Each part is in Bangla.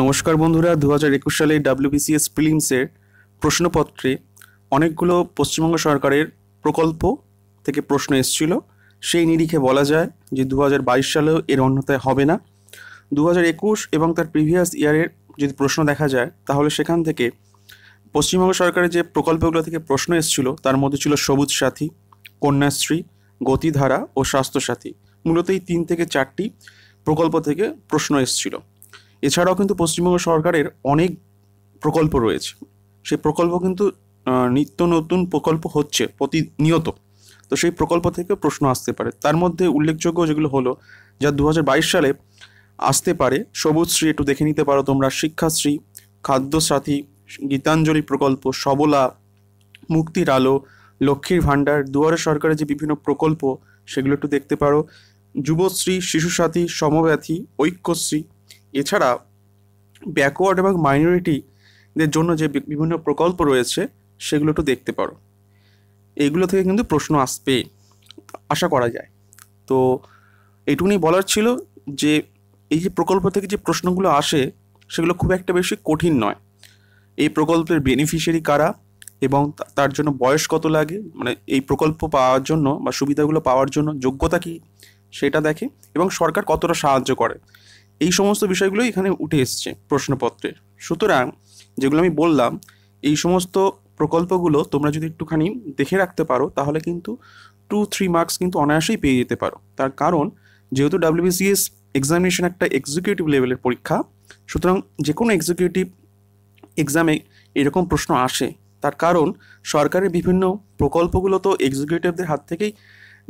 নমস্কার বন্ধুরা দু হাজার একুশ সালে ডাব্লিউবিসিএস প্রিলিমসের প্রশ্নপত্রে অনেকগুলো পশ্চিমবঙ্গ সরকারের প্রকল্প থেকে প্রশ্ন এসছিল সেই নিরিখে বলা যায় যে দু হাজার বাইশ সালেও এর অন্যতায় হবে না দু হাজার একুশ এবং তার প্রিভিয়াস ইয়ারের যদি প্রশ্ন দেখা যায় তাহলে সেখান থেকে পশ্চিমবঙ্গ সরকারের যে প্রকল্পগুলো থেকে প্রশ্ন এসেছিল তার মধ্যে ছিল সবুজ সাথী কন্যাশ্রী গতিধারা ও স্বাস্থ্যসাথী মূলত এই তিন থেকে চারটি প্রকল্প থেকে প্রশ্ন এসেছিল এছাড়াও কিন্তু পশ্চিমবঙ্গ সরকারের অনেক প্রকল্প রয়েছে সেই প্রকল্প কিন্তু নিত্য নতুন প্রকল্প হচ্ছে প্রতিনিয়ত তো সেই প্রকল্প থেকে প্রশ্ন আসতে পারে তার মধ্যে উল্লেখযোগ্য যেগুলো হলো যা দু সালে আসতে পারে সবুজশ্রী একটু দেখে নিতে পারো তোমরা শিক্ষাশ্রী খাদ্যসাথী গীতাঞ্জলি প্রকল্প সবলা মুক্তির আলো লক্ষ্মীর ভাণ্ডার দুয়ারে সরকারের যে বিভিন্ন প্রকল্প সেগুলো একটু দেখতে পারো যুবশ্রী শিশুসাথী সমব্যাথী ঐক্যশ্রী এছাড়া ব্যাকওয়ার্ড এবং মাইনরিটিদের জন্য যে বিভিন্ন প্রকল্প রয়েছে সেগুলো একটু দেখতে পারো এইগুলো থেকে কিন্তু প্রশ্ন আসবে আশা করা যায় তো এইটুকুনি বলার ছিল যে এই যে প্রকল্প থেকে যে প্রশ্নগুলো আসে সেগুলো খুব একটা বেশি কঠিন নয় এই প্রকল্পের বেনিফিশিয়ারি কারা এবং তার জন্য বয়স কত লাগে মানে এই প্রকল্প পাওয়ার জন্য বা সুবিধাগুলো পাওয়ার জন্য যোগ্যতা কী সেটা দেখে এবং সরকার কতটা সাহায্য করে এই সমস্ত বিষয়গুলো এখানে উঠে এসছে প্রশ্নপত্রে সুতরাং যেগুলো আমি বললাম এই সমস্ত প্রকল্পগুলো তোমরা যদি একটুখানি দেখে রাখতে পারো তাহলে কিন্তু টু থ্রি মার্কস কিন্তু অনায়াসেই পেয়ে যেতে পারো তার কারণ যেহেতু ডাব্লিউবিসিএস এক্সামিনেশন একটা এক্সিকিউটিভ লেভেলের পরীক্ষা সুতরাং যে কোনো এক্সিকিউটিভ এক্সামে এরকম প্রশ্ন আসে তার কারণ সরকারের বিভিন্ন প্রকল্পগুলো তো এক্সিকিউটিভদের হাত থেকেই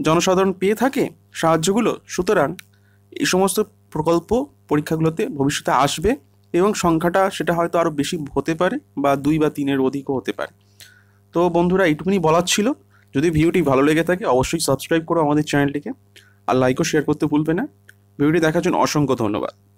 জনসাধারণ পেয়ে থাকে সাহায্যগুলো সুতরাং এই সমস্ত প্রকল্প পরীক্ষাগুলোতে ভবিষ্যতে আসবে এবং সংখ্যাটা সেটা হয়তো আরও বেশি হতে পারে বা দুই বা তিনের অধিকও হতে পারে তো বন্ধুরা এইটুকুনি বলার ছিল যদি ভিডিওটি ভালো লেগে থাকে অবশ্যই সাবস্ক্রাইব করো আমাদের চ্যানেলটিকে আর লাইকও শেয়ার করতে ভুলবে না ভিডিওটি দেখার জন্য অসংখ্য ধন্যবাদ